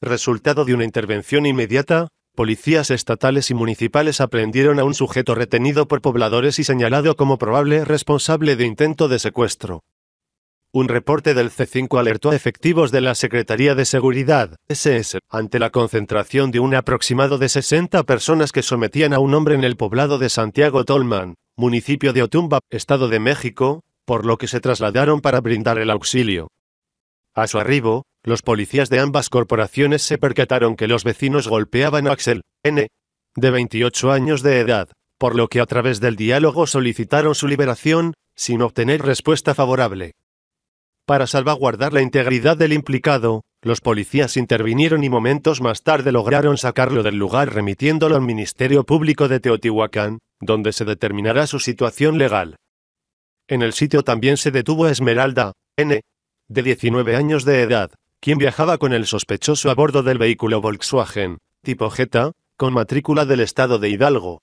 Resultado de una intervención inmediata, policías estatales y municipales aprendieron a un sujeto retenido por pobladores y señalado como probable responsable de intento de secuestro. Un reporte del C5 alertó a efectivos de la Secretaría de Seguridad, SS, ante la concentración de un aproximado de 60 personas que sometían a un hombre en el poblado de Santiago Tolman, municipio de Otumba, Estado de México, por lo que se trasladaron para brindar el auxilio. A su arribo, los policías de ambas corporaciones se percataron que los vecinos golpeaban a Axel, N., de 28 años de edad, por lo que a través del diálogo solicitaron su liberación, sin obtener respuesta favorable. Para salvaguardar la integridad del implicado, los policías intervinieron y momentos más tarde lograron sacarlo del lugar remitiéndolo al Ministerio Público de Teotihuacán, donde se determinará su situación legal. En el sitio también se detuvo a Esmeralda, N., de 19 años de edad, quien viajaba con el sospechoso a bordo del vehículo Volkswagen, tipo Jetta, con matrícula del estado de Hidalgo,